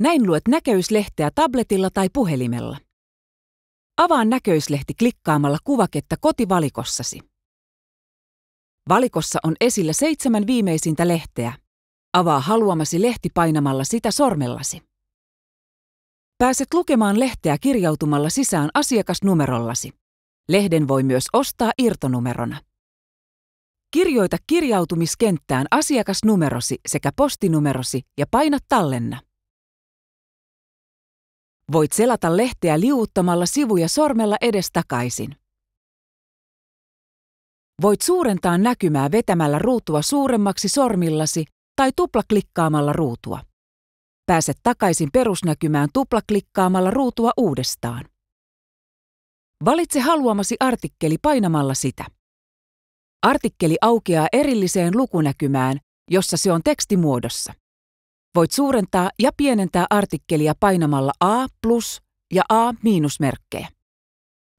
Näin luet näköislehteä tabletilla tai puhelimella. Avaa näköislehti klikkaamalla kuvaketta kotivalikossasi. Valikossa on esillä seitsemän viimeisintä lehteä. Avaa haluamasi lehti painamalla sitä sormellasi. Pääset lukemaan lehteä kirjautumalla sisään asiakasnumerollasi. Lehden voi myös ostaa irtonumerona. Kirjoita kirjautumiskenttään asiakasnumerosi sekä postinumerosi ja paina tallenna. Voit selata lehteä liuuttamalla sivuja sormella edestakaisin. Voit suurentaa näkymää vetämällä ruutua suuremmaksi sormillasi tai tuplaklikkaamalla ruutua. Pääset takaisin perusnäkymään tuplaklikkaamalla ruutua uudestaan. Valitse haluamasi artikkeli painamalla sitä. Artikkeli aukeaa erilliseen lukunäkymään, jossa se on tekstimuodossa. Voit suurentaa ja pienentää artikkelia painamalla A plus ja A miinusmerkkejä.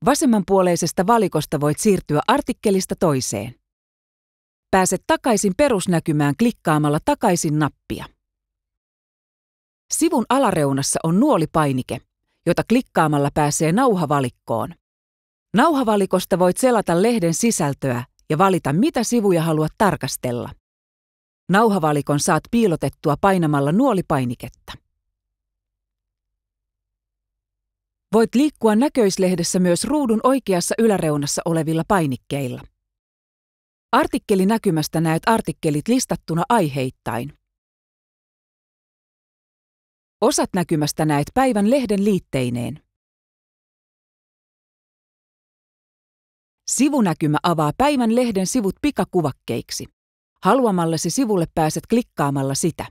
Vasemmanpuoleisesta valikosta voit siirtyä artikkelista toiseen. Pääset takaisin perusnäkymään klikkaamalla takaisin nappia. Sivun alareunassa on nuolipainike, jota klikkaamalla pääsee nauhavalikkoon. Nauhavalikosta voit selata lehden sisältöä ja valita mitä sivuja haluat tarkastella. Nauhavalikon saat piilotettua painamalla nuolipainiketta. Voit liikkua näköislehdessä myös ruudun oikeassa yläreunassa olevilla painikkeilla. Artikkelinäkymästä näet artikkelit listattuna aiheittain. Osat näkymästä näet päivän lehden liitteineen. Sivunäkymä avaa päivän lehden sivut pikakuvakkeiksi. Haluamallesi sivulle pääset klikkaamalla sitä.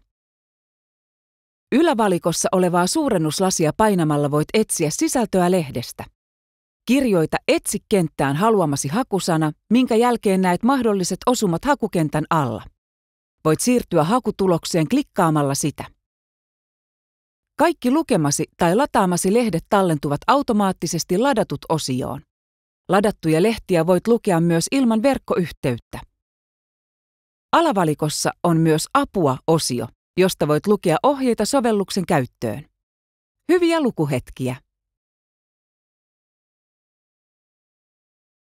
Ylävalikossa olevaa suurennuslasia painamalla voit etsiä sisältöä lehdestä. Kirjoita etsi kenttään haluamasi hakusana, minkä jälkeen näet mahdolliset osumat hakukentän alla. Voit siirtyä hakutulokseen klikkaamalla sitä. Kaikki lukemasi tai lataamasi lehdet tallentuvat automaattisesti ladatut osioon. Ladattuja lehtiä voit lukea myös ilman verkkoyhteyttä. Alavalikossa on myös apua-osio, josta voit lukea ohjeita sovelluksen käyttöön. Hyviä lukuhetkiä!